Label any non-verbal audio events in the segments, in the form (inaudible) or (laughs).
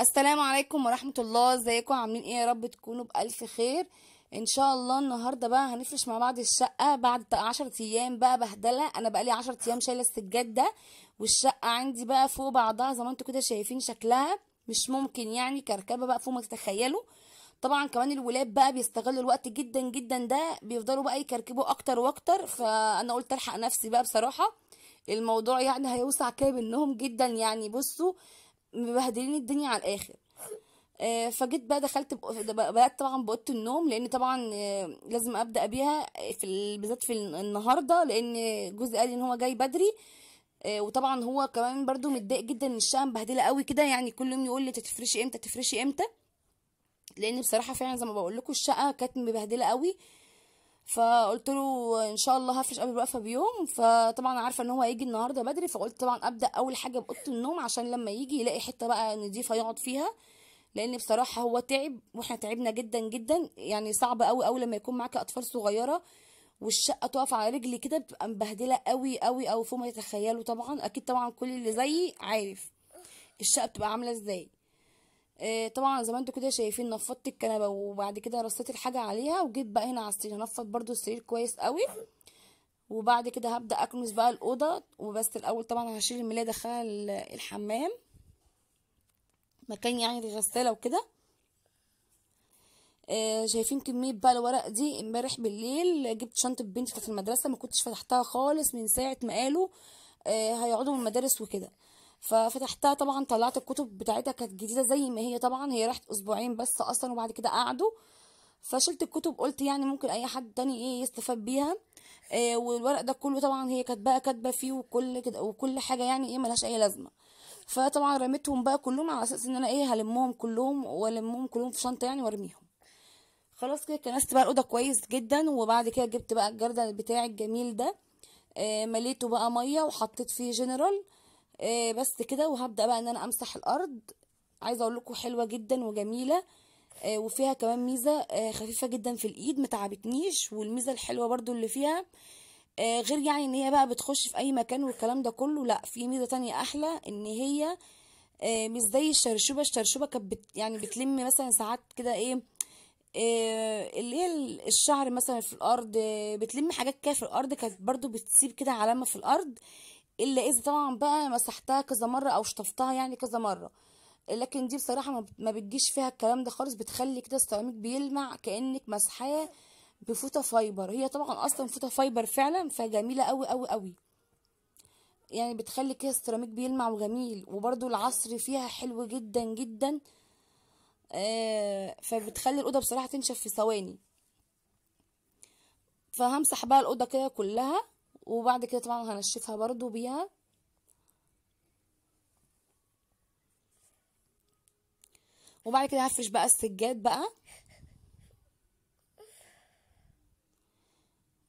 السلام عليكم ورحمه الله ازيكم عاملين ايه يا رب تكونوا بالف خير ان شاء الله النهارده بقى هنفرش مع بعض الشقه بعد عشرة ايام بقى بهدله انا بقى لي ايام شايله السجاد ده والشقه عندي بقى فوق بعضها زي ما انتوا كده شايفين شكلها مش ممكن يعني كركبه بقى فوق ما تتخيلوا طبعا كمان الولاد بقى بيستغلوا الوقت جدا جدا ده بيفضلوا بقى يكركبوا اكتر واكتر فانا قلت الحق نفسي بقى بصراحه الموضوع يعني هيوسع كده منهم جدا يعني بصوا مبهدلين الدنيا على الاخر آه، فجيت بقى دخلت بدات طبعا باوضه النوم لان طبعا آه، لازم ابدا بيها في بالذات في النهارده لان جوزي قال ان هو جاي بدري آه، وطبعا هو كمان برضو متضايق جدا ان الشقه مبهدله قوي كده يعني كل يوم يقول لي تفرشي امتى تفرشي امتى لان بصراحه فعلا زي ما بقول لكم الشقه كانت مبهدله قوي فقلت له ان شاء الله هفرش قبل الوقفه بيوم فطبعا عارفه ان هو هيجي النهارده بدري فقلت طبعا ابدا اول حاجه باوضه النوم عشان لما يجي يلاقي حته بقى نضيفه يقعد فيها لان بصراحه هو تعب واحنا تعبنا جدا جدا يعني صعب قوي قوي لما يكون معاك اطفال صغيره والشقه تقف على رجلي كده بتبقى مبهدله قوي قوي قوي فوق ما تتخيلوا طبعا اكيد طبعا كل اللي زيي عارف الشقه بتبقى عامله ازاي آه، طبعا زي ما انتوا كده شايفين نفضت الكنبه وبعد كده رصيت الحاجه عليها وجيت بقى هنا على السرير هنفض برده السرير كويس قوي وبعد كده هبدا اكنس بقى الاوضه وبس الاول طبعا هشيل الملايه ادخلها الحمام مكان يعني الغساله وكده آه شايفين كميه بقى الورق دي امبارح بالليل جبت شنطه بنتي في المدرسه ما كنتش فتحتها خالص من ساعه ما قالوا آه هيقعدوا من المدارس وكده ففتحتها طبعا طلعت الكتب بتاعتها كانت جديده زي ما هي طبعا هي راحت اسبوعين بس اصلا وبعد كده قعدوا فشلت الكتب قلت يعني ممكن اي حد تاني ايه يستفاد بيها إيه والورق ده كله طبعا هي كاتباه كاتبه فيه وكل كده وكل حاجه يعني ايه ملهاش اي لازمه فطبعا رميتهم بقى كلهم على اساس ان انا ايه هلمهم كلهم والمهم كلهم في شنطه يعني وارميهم خلاص كده كنست بقى الاوضه كويس جدا وبعد كده جبت بقى الجردل بتاعي الجميل ده آه مليته بقى ميه وحطيت فيه جنرال آه، بس كده وهبدا بقى ان انا امسح الارض عايزه اقول لكم حلوه جدا وجميله آه، وفيها كمان ميزه آه، خفيفه جدا في الايد متعبتنيش والميزه الحلوه برضو اللي فيها غير يعني ان هي بقى بتخش في اي مكان والكلام ده كله لا في ميزه تانية احلى ان هي مش زي الشرشوبه الشرشوبه كانت بت يعني بتلم مثلا ساعات كده ايه إيه اللي هي الشعر مثلا في الارض بتلم حاجات كده في الارض كانت برضو بتسيب كده علامه في الارض الا اذا طبعا بقى مسحتها كذا مره او شطفتها يعني كذا مره لكن دي بصراحه ما بتجيش فيها الكلام ده خالص بتخلي كده السيراميك بيلمع كانك مسحاه بفوطه فايبر هي طبعا اصلا فوطه فايبر فعلا فجميله قوي قوي قوي يعني بتخلي كده السيراميك بيلمع وجميل وبرده العصر فيها حلو جدا جدا آه فبتخلي الاوضه بصراحه تنشف في ثواني فهمسح بقى الاوضه كده كلها وبعد كده طبعا هنشفها برضو بيها وبعد كده هفرش بقى السجاد بقى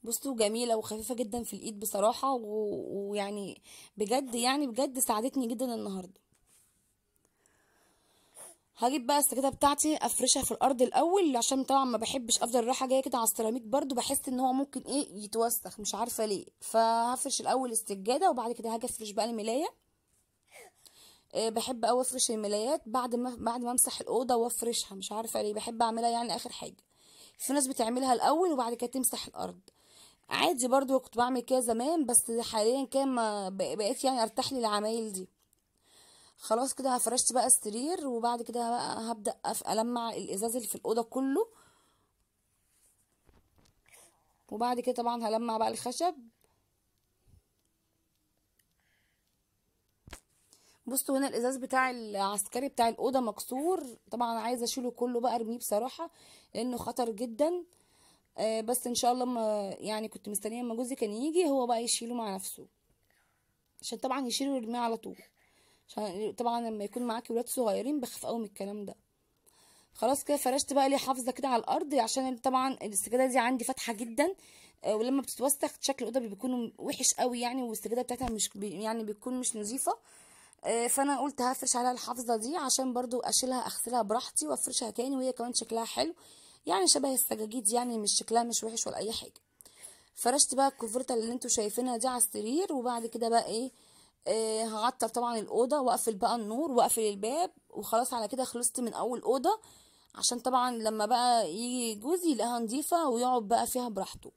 بصوا جميله وخفيفه جدا في الايد بصراحه ويعني بجد يعني بجد ساعدتني جدا النهارده هجيب بقى السجاده بتاعتي افرشها في الارض الاول عشان طبعا ما بحبش افضل رايحه جايه كده على السيراميك برده بحس ان هو ممكن ايه يتوسخ مش عارفه ليه فهفرش الاول السجاده وبعد كده هاجي افرش بقى الملايه آه، بحب اوي افرش الملايات بعد ما بعد ما امسح الاوضه وافرشها مش عارفه ليه بحب اعملها يعني اخر حاجه في ناس بتعملها الاول وبعد كده تمسح الارض عادي برضو كنت بعمل كده زمان بس حاليا كان ما بقيت يعني ارتاح للعمايل دي خلاص كده هفرشت بقى السرير وبعد كده بقى هبدا المع الازاز اللي في الاوضه كله وبعد كده طبعا هلمع بقى الخشب بصوا هنا الازاز بتاع العسكري بتاع الاوضه مكسور طبعا عايزه اشيله كله بقى ارميه بصراحه لانه خطر جدا آه، بس ان شاء الله ما يعني كنت مستنيه اما جوزي كان يجي هو بقى يشيله مع نفسه عشان طبعا يشيله ويرميه على طول عشان طبعا لما يكون معاكي ولاد صغيرين بخاف قوي من الكلام ده خلاص كده فرشت بقى لي حافظه كده على الارض عشان طبعا السجاده دي عندي فاتحه جدا آه، ولما بتتوسخ شكل الاوضه بيكون وحش قوي يعني والسجاده بتاعتها مش بي يعني بتكون مش نظيفه آه، فانا قلت هفرش عليها الحافظه دي عشان برضو اشيلها اغسلها براحتي وافرشها تاني وهي كمان شكلها حلو يعني شبه السجاجيد يعني مش شكلها مش وحش ولا اي حاجه فرشت بقى الكوفرته اللي انتوا شايفينها دي على السرير وبعد كده بقى ايه آه هعطل طبعا الاوضه واقفل بقى النور واقفل الباب وخلاص على كده خلصت من اول اوضه عشان طبعا لما بقى يجي جوزي يلاقيها نظيفه ويقعد بقى فيها براحته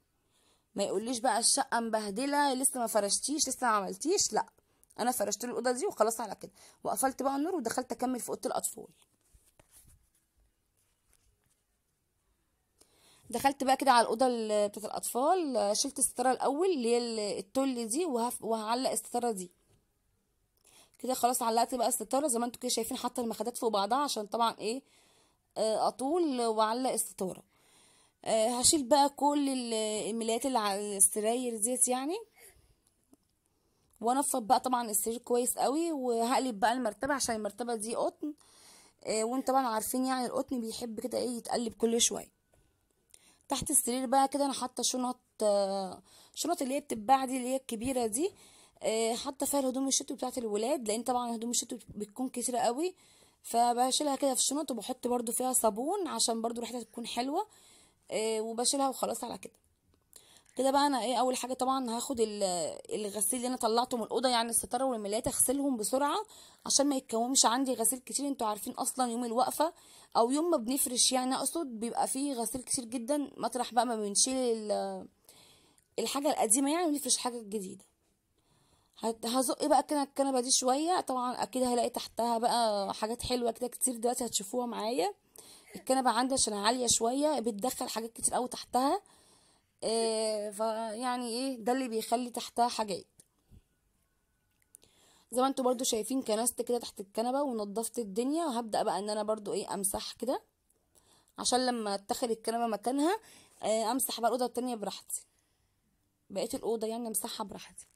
ما يقوليش بقى الشقه مبهدله لسه ما فرشتيش لسه ما عملتيش لا انا فرشت الاوضه دي وخلاص على كده وقفلت بقى النور ودخلت اكمل في اوضه الاطفال دخلت بقى كده على الاوضه بتاعه الاطفال شلت الستاره الاول اللي هي التل دي وهعلق الستاره دي كده خلاص علقت بقى الستاره زي ما انتوا كده شايفين حاطه المخدات فوق بعضها عشان طبعا ايه آه، اطول واعلق الستاره آه، هشيل بقى كل الملايات اللي على السراير ديت يعني وانفض بقى طبعا السرير كويس قوي وهقلب بقى المرتبه عشان المرتبه دي قطن آه، وانتوا طبعا عارفين يعني القطن بيحب كده ايه يتقلب كل شويه تحت السرير بقى كده انا حاطه شنط شنط اللي هي بتتباع دي اللي هي الكبيره دي آه، حاطه فيها الهدوم الشتوي بتاعه الولاد لان طبعا هدوم الشتوي بتكون كتيره قوي فبشيلها كده في الشنط وبحط برده فيها صابون عشان برده ريحتها تكون حلوه آه، وبشيلها وخلاص على كده كده بقى انا ايه اول حاجه طبعا هاخد الغسيل اللي انا طلعته من الاوضه يعني الستاره والملايات اغسلهم بسرعه عشان ما يتكومش عندي غسيل كتير انتوا عارفين اصلا يوم الوقفه او يوم ما بنفرش يعني اقصد بيبقى فيه غسيل كتير جدا مطرح بقى ما بنشيل الحاجه القديمه يعني ونفرش حاجه جديده هزق بقى كده الكنبه دي شويه طبعا اكيد هلاقي تحتها بقى حاجات حلوه كده كتير دلوقتي هتشوفوها معايا الكنبه عندي عشان عاليه شويه بتدخل حاجات كتير قوي تحتها إيه فيعني ايه ده اللي بيخلي تحتها حاجات زي ما انتوا برضو شايفين كنست كده تحت الكنبه ونضفت الدنيا وهبدا بقى ان انا برضو ايه امسح كده عشان لما اتخذ الكنبه مكانها آه، امسح بقى الاوضه التانية براحتي بقيه الاوضه يعني امسحها براحتي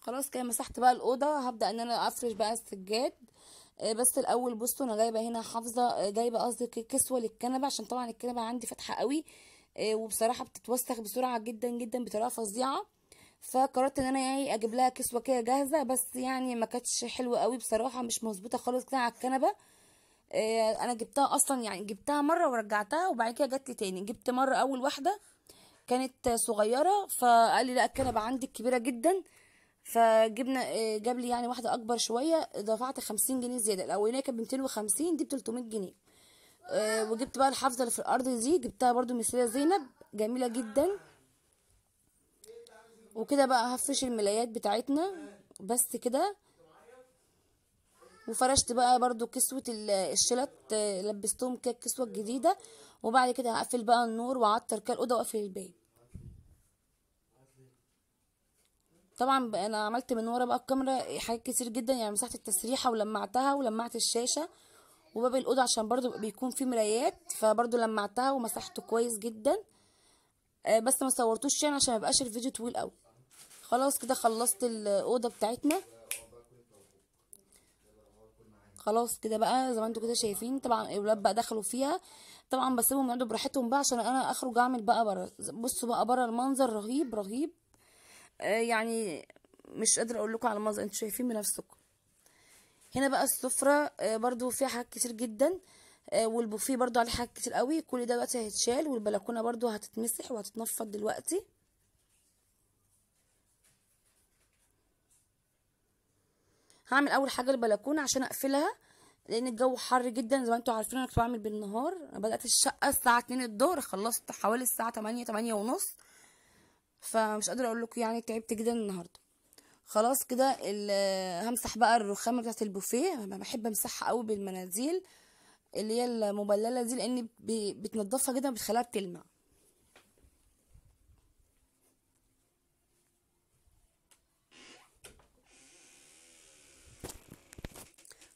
خلاص كده مسحت بقى الاوضه هبدا ان انا افرش بقى السجاد آه، بس الاول بصوا انا جايبه هنا حافظه آه، جايبه قصدي كسوه للكنبه عشان طبعا الكنبه عندي فاتحه قوي آه، وبصراحه بتتوسخ بسرعه جدا جدا بطريقه فظيعه فقررت ان انا يعني اجيب لها كسوه كده جاهزه بس يعني ما كانتش حلوه قوي بصراحه مش مظبوطه خالص كده على الكنبه انا جبتها اصلا يعني جبتها مره ورجعتها وبعد كده جت لي تاني جبت مره اول واحده كانت صغيره فقال لي لا الكنبه عندي كبيره جدا فجبنا آه، جاب لي يعني واحده اكبر شويه دفعت 50 جنيه زياده الاولانيه كانت ب 250 دي ب 300 جنيه آه، وجبت بقى الحافظه اللي في الارض دي جبتها برده من السيده زينب جميله جدا وكده بقى هفرش الملايات بتاعتنا بس كده وفرشت بقى برده كسوة الشلت آه، لبستهم كده الكسوة الجديدة وبعد كده هقفل بقى النور وعطر كده الأوضة وأقفل الباب طبعا انا عملت من ورا بقى الكاميرا حاجات كتير جدا يعني مسحت التسريحه ولمعتها ولمعت الشاشه وباب الاوضه عشان برضو بيكون فيه مرايات فبرضو لمعتها ومسحته كويس جدا آه، بس ما صورتوش يعني عشان ما يبقاش الفيديو طويل قوي خلاص كده خلصت الاوضه بتاعتنا خلاص كده بقى زي ما انتوا كده شايفين طبعا الولاد بقى دخلوا فيها طبعا بسيبهم يقعدوا براحتهم بقى عشان انا اخرج اعمل بقى بره بصوا بقى بره المنظر رهيب رهيب آه، يعني مش قادرة اقول لكم على مظهر انتوا شايفين بنفسكم هنا بقى السفرة آه، برضو فيها حاجات كتير جدا آه، والبوفيه برضو عليه حاجات كتير قوي كل ده دلوقتي هيتشال والبلكونة برضو هتتمسح وهتتنفض دلوقتي هعمل اول حاجة البلكونة عشان اقفلها لان الجو حر جدا زي ما انتوا عارفين انا كنت بعمل بالنهار بدات الشقه الساعه 2 الظهر خلصت حوالي الساعه 8 8 ونص فمش قادره اقول لكم يعني تعبت جدا النهارده خلاص كده همسح بقى الرخامه بتاعه البوفيه انا بحب امسحها قوي بالمناديل اللي هي المبلله دي لان بتنضفها جدا بتخليها بتلمع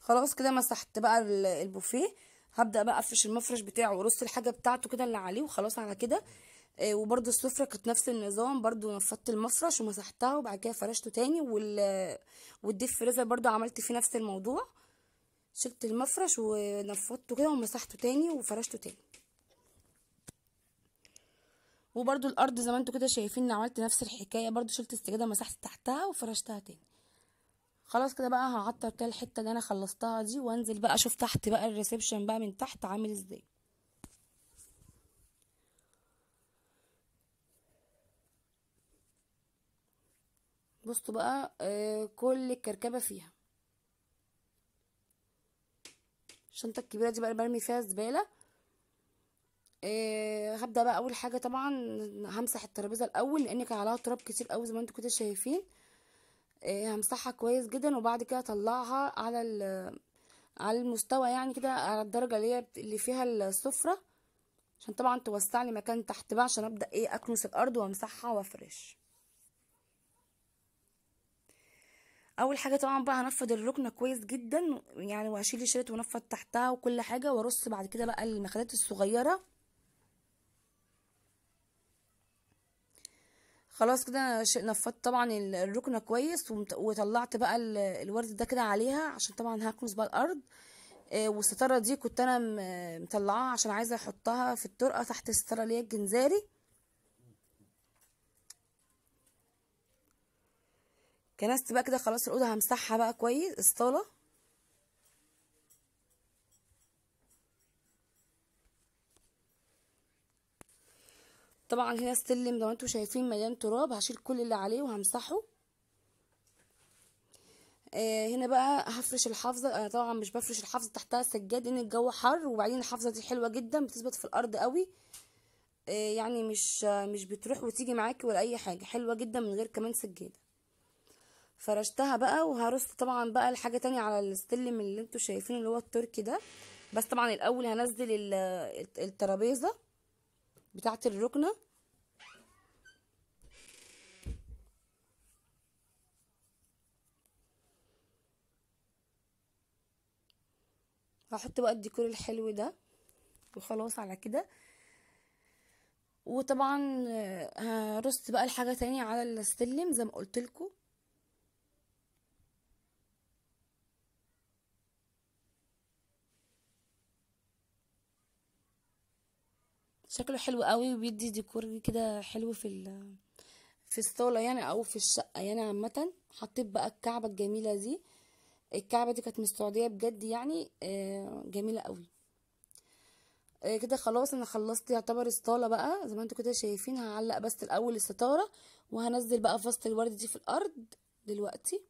خلاص كده مسحت بقى البوفيه هبدا بقى افرش المفرش بتاعه وارص الحاجه بتاعته كده اللي عليه وخلاص على كده آه، وبرده السفرة كانت نفس النظام برده نفضت المفرش ومسحتها وبعد كده فرشته تاني وال... والديب فريزر برده عملت فيه نفس الموضوع شلت المفرش ونفضته كده ومسحته تاني وفرشته تاني وبرده الارض زي ما انتوا كده شايفين عملت نفس الحكايه برده شلت السجاده مسحت تحتها وفرشتها تاني خلاص كده بقى هعطر كده الحته اللي انا خلصتها دي وانزل بقى اشوف تحت بقى الريسبشن بقى من تحت عامل ازاي بصوا بقى آه، كل الكركبه فيها الشنطه الكبيره دي بقى برمي فيها الزباله آه، هبدا بقى اول حاجه طبعا همسح الترابيزه الاول لان كان عليها تراب كتير قوي زي ما انتم كده شايفين آه، همسحها كويس جدا وبعد كده اطلعها على على المستوى يعني كده على الدرجه اللي هي اللي فيها السفره عشان طبعا توسع لي مكان تحت بقى عشان ابدا ايه اكنس الارض وامسحها وافرش اول حاجه طبعا بقى هنفض الركنه كويس جدا يعني وهشيل الشريط وانفض تحتها وكل حاجه وارص بعد كده بقى المخدات الصغيره خلاص كده نفضت طبعا الركنه كويس وطلعت بقى الورد ده كده عليها عشان طبعا هكنس بقى الارض آه، والستاره دي كنت انا مطلعاها عشان عايزه احطها في الطرقه تحت الستاره اللي هي الجنزاري كنست بقى كده خلاص الاوضه همسحها بقى كويس الصاله طبعا هنا السلم زي ما انتم شايفين مليان تراب هشيل كل اللي عليه وهمسحه آه، هنا بقى هفرش الحافظه انا طبعا مش بفرش الحافظه تحتها سجاد لان الجو حر وبعدين الحافظه دي حلوه جدا بتثبت في الارض قوي آه، يعني مش مش بتروح وتيجي معاكي ولا اي حاجه حلوه جدا من غير كمان سجاده فرشتها بقى وهرص طبعا بقى الحاجه تانية على السلم اللي انتوا شايفينه اللي هو التركي ده بس طبعا الاول هنزل الترابيزه بتاعه الركنه هحط بقى الديكور الحلو ده وخلاص على كده وطبعا آه، هرص بقى الحاجه تانية على السلم زي ما قلت لكم شكله حلو قوي وبيدي ديكور كده حلو في في الصاله يعني او في الشقه يعني عامه حطيت بقى الكعبه الجميله دي الكعبه دي كانت من السعوديه بجد يعني آه، جميله قوي آه، كده خلاص انا خلصت يعتبر الصاله بقى زي ما انتم كده شايفين هعلق بس الاول الستاره وهنزل بقى فصل الورد دي في الارض دلوقتي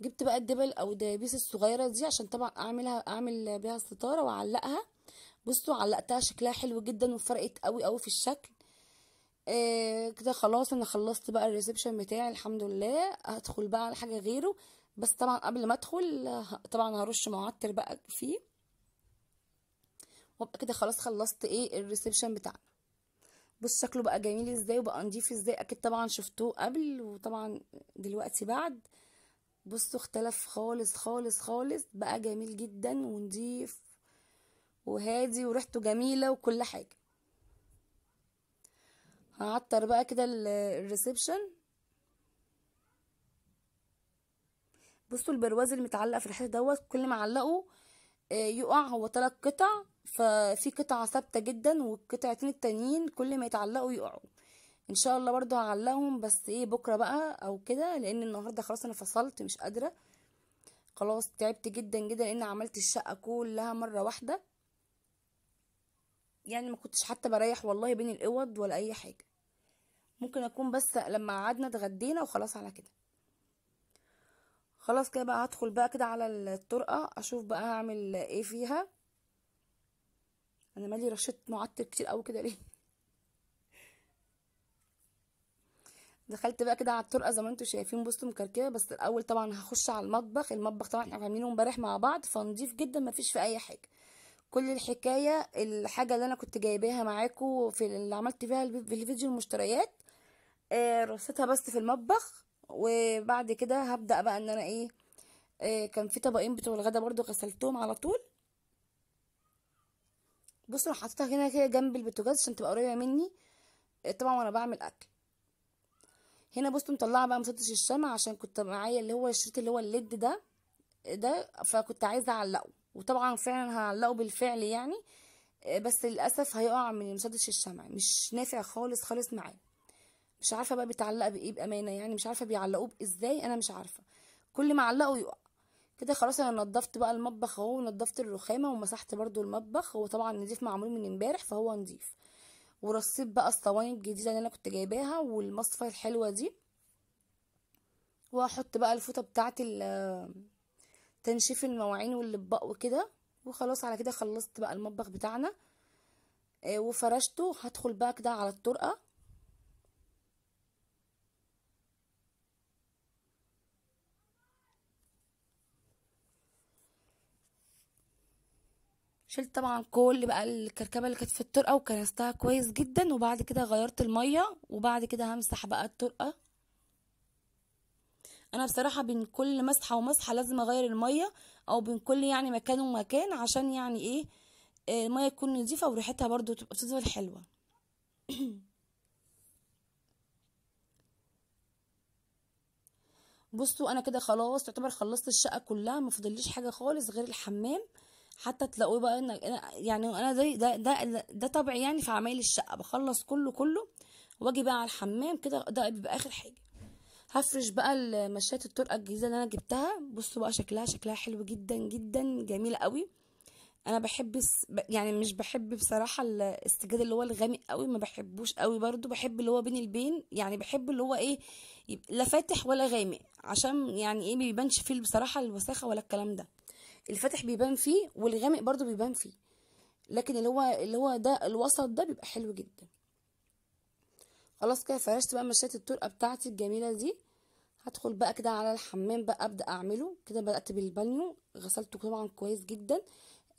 جبت بقى الدبل او الدبابيس الصغيره دي عشان طبعا اعملها اعمل بيها الستاره واعلقها بصوا علقتها شكلها حلو جدا وفرقت قوي قوي في الشكل آه كده خلاص انا خلصت بقى الريسبشن بتاعي الحمد لله هدخل بقى على حاجه غيره بس طبعا قبل ما ادخل طبعا هرش معطر بقى فيه وابقى كده خلاص خلصت ايه الريسبشن بتاعنا بص شكله بقى جميل ازاي وبقى نضيف ازاي اكيد طبعا شفتوه قبل وطبعا دلوقتي بعد بصوا اختلف خالص خالص خالص بقى جميل جدا ونضيف وهادي وريحته جميلة وكل حاجة هعطر بقى كده الريسبشن بصوا البرواز اللي متعلق في الحيط دوت كل ما علقه آه، يقع هو تلات قطع ففي قطعة ثابتة جدا والقطعتين التانيين كل ما يتعلقوا يقعوا ان شاء الله برضو هعلقهم بس ايه بكرة بقى او كده لان النهاردة خلاص انا فصلت مش قادرة خلاص تعبت جدا جدا لان عملت الشقة كلها مرة واحدة يعني ما كنتش حتى بريح والله بين الاوض ولا اي حاجه ممكن اكون بس لما قعدنا اتغدينا وخلاص على كده خلاص كده بقى هدخل بقى كده على الطرقه اشوف بقى هعمل ايه فيها انا مالي رشيت معطر كتير قوي كده ليه (laughs) دخلت بقى كده على الطرقه زي ما انتم شايفين بصوا مكركبه بس الاول طبعا هخش على المطبخ المطبخ طبعا احنا عاملينه امبارح مع بعض فنضيف جدا مفيش فيه اي حاجه كل الحكاية الحاجة اللي أنا كنت جايباها معاكم في اللي عملت فيها في الفيديو المشتريات آه، رصيتها بس في المطبخ وبعد كده هبدأ بقى ان انا ايه آه، كان في طبقين بتوع الغدا برضو غسلتهم على طول بصوا انا حطيتها هنا كده جنب البوتاجاز عشان تبقى قريبه مني آه، طبعا وانا بعمل اكل هنا بصوا مطلعه بقى مسدس الشمع عشان كنت معايا اللي هو الشريط اللي هو الليد ده ده فكنت عايزه اعلقه وطبعا فعلا هنعلقه بالفعل يعني آه، بس للاسف هيقع من المسدس الشمعي مش نافع خالص خالص معاه مش عارفه بقى بيتعلق بايه بامانه يعني مش عارفه بيعلقوه ازاي انا مش عارفه كل ما علقه يقع كده خلاص انا نضفت بقى المطبخ اهو ونضفت الرخامه ومسحت برده المطبخ هو طبعا نضيف معمول من امبارح فهو نضيف ورصيت بقى الصواني الجديده اللي انا كنت جايباها والمصفى الحلوه دي واحط بقى الفوطه بتاعت تنشيف المواعين واللبق وكده وخلاص على كده خلصت بقى المطبخ بتاعنا آه، وفرشته هدخل بقى كده على الطرقه شلت طبعا كل بقى الكركبه اللي كانت في الطرقه وكنستها كويس جدا وبعد كده غيرت الميه وبعد كده همسح بقى الطرقه انا بصراحه بين كل مسحه ومسحه لازم اغير الميه او بين كل يعني مكان ومكان عشان يعني ايه آه، الميه تكون نظيفه وريحتها برضو تفضل حلوه (coughs) بصوا انا كده خلاص تعتبر خلصت الشقه كلها ما فضليش حاجه خالص غير الحمام حتى تلاقوه بقى انا يعني انا ده ده ده ده طبعي يعني في عمايل الشقه بخلص كله كله واجي بقى على الحمام كده ده بيبقى اخر حاجه هفرش بقى المشات الطرقه الجديده اللي انا جبتها بصوا بقى شكلها شكلها حلو جدا جدا جميله قوي انا بحب يعني مش بحب بصراحه السجاد اللي هو الغامق قوي ما بحبوش قوي برضو بحب اللي هو بين البين يعني بحب اللي هو ايه لا فاتح ولا غامق عشان يعني ايه ما بيبانش فيه بصراحه الوساخه ولا الكلام ده الفاتح بيبان فيه والغامق برضو بيبان فيه لكن اللي هو اللي هو ده الوسط ده بيبقى حلو جدا خلاص كده فرشت بقى مشيت الطرقه بتاعتي الجميله دي هدخل بقى كده على الحمام بقى ابدا اعمله كده بدات بالبانيو غسلته طبعا كويس جدا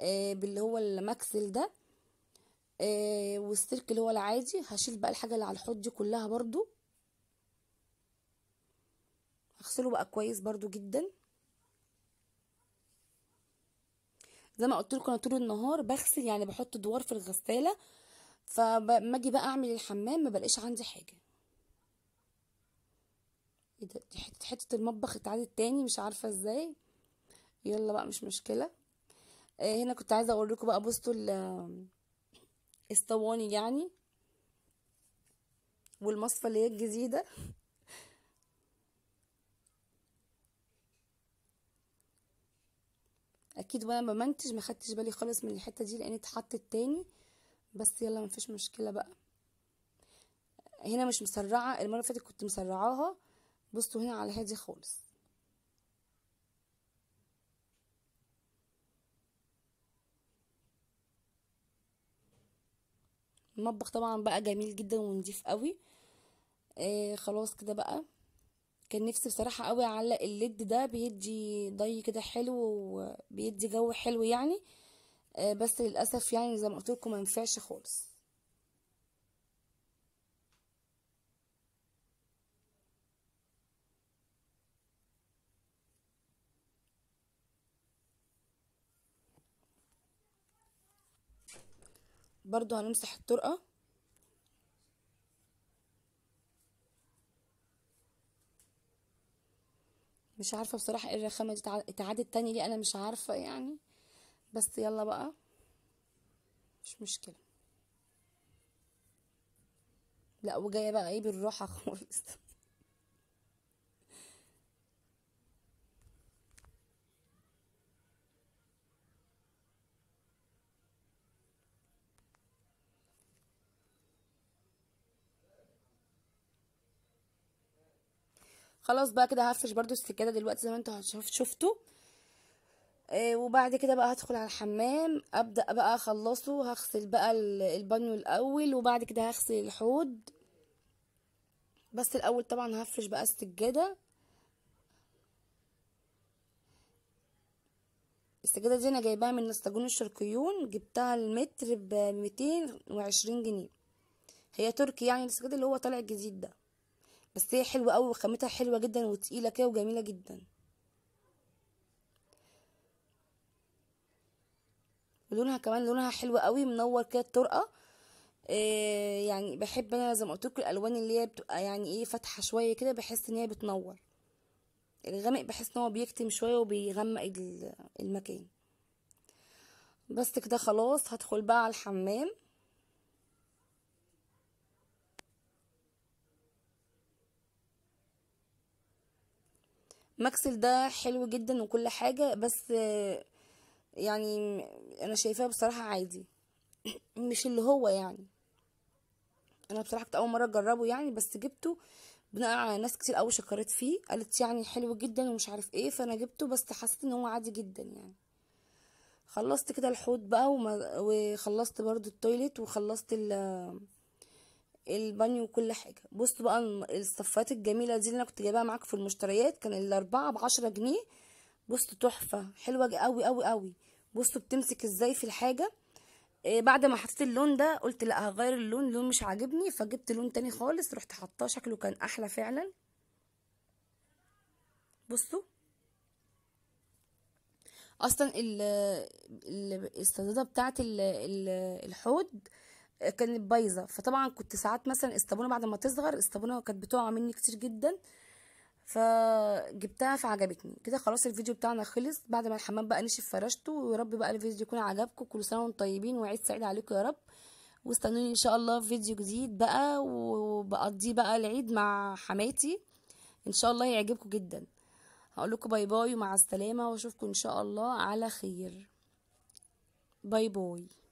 آه باللي هو الماكسل ده آه والسلك اللي هو العادي هشيل بقى الحاجه اللي على الحوض دي كلها برضو هغسله بقى كويس برضو جدا زي ما قلت لكم انا طول النهار بغسل يعني بحط دوار في الغساله فما اجي بقى اعمل الحمام ما بلاقيش عندي حاجه ايه ده حته المطبخ اتعادت تاني مش عارفه ازاي يلا بقى مش مشكله آه هنا كنت عايزه اقول لكم بقى بصوا الاسطواني آه، يعني والمصفى اللي هي الجديده (laughs) اكيد وانا بمنتج ما خدتش بالي خالص من الحته دي لان اتحطت تاني بس يلا مفيش مشكله بقى هنا مش مسرعه المره اللي فاتت كنت مسرعاها بصوا هنا على هادي خالص المطبخ طبعا بقى جميل جدا ونضيف قوي آه خلاص كده بقى كان نفسي بصراحه قوي اعلق الليد ده بيدي ضي كده حلو وبيدي جو حلو يعني آه، بس للاسف يعني زي ما قلت لكم ما ينفعش خالص برضو هنمسح الطرقة مش عارفة بصراحة ايه الرخامة دي اتعادت تاني ليه انا مش عارفة يعني بس يلا بقى مش مشكلة لا وجاية بقى ايه بالراحة (laughs) خالص خلاص بقى كده هفرش برضو السكاده دلوقتي زي ما انتوا شفتوا آه، وبعد كده بقى هدخل على الحمام ابدا بقى اخلصه هغسل بقى البانيو الاول وبعد كده هغسل الحوض بس الاول طبعا هفرش بقى السجاده السجاده دي انا جايباها من نستاجون الشرقيون جبتها المتر ب 220 جنيه هي تركي يعني السجاده اللي هو طالع الجديد ده بس هي حلوه قوي وخامتها حلوه جدا وتقيله كده وجميله جدا ولونها كمان لونها حلو قوي منور كده الطرقه آه، يعني بحب انا زي ما قلت لكم الالوان اللي هي بتبقى يعني ايه فاتحه شويه كده بحس ان هي بتنور الغامق بحس ان هو بيكتم شويه وبيغمق المكان بس كده خلاص هدخل بقى على الحمام مكسل ده حلو جدا وكل حاجه بس يعني انا شايفاه بصراحه عادي (clears throat) مش اللي هو يعني انا بصراحه كنت اول مره اجربه يعني بس جبته بناء على ناس كتير قوي شكرت فيه قالت يعني حلو جدا ومش عارف ايه فانا جبته بس حسيت ان هو عادي جدا يعني خلصت كده الحوض بقى وما وخلصت برضو التويليت وخلصت ال البانيو وكل حاجه بصوا بقى الصفات الجميله دي اللي انا كنت جايباها معاكم في المشتريات كان الاربعه بعشرة جنيه بصوا تحفه حلوه قوي قوي قوي بصوا بتمسك ازاي في الحاجه آه، بعد ما حطيت اللون ده قلت لا هغير اللون لون مش عاجبني فجبت لون تاني خالص رحت حطاه شكله كان احلى فعلا بصوا اصلا الصداده ال الحوض كانت بايظه فطبعا كنت ساعات مثلا الصابونه بعد ما تصغر الصابونه كانت بتقع مني كتير جدا فجبتها فعجبتني كده خلاص الفيديو بتاعنا خلص بعد ما الحمام بقى نشف فرشته ويا رب بقى الفيديو يكون عجبكم كل سنه وانتم طيبين وعيد سعيد عليكم يا رب واستنوني ان شاء الله في فيديو جديد بقى وبقضيه بقى العيد مع حماتي ان شاء الله يعجبكم جدا هقول لكم باي باي ومع السلامه واشوفكم ان شاء الله على خير باي باي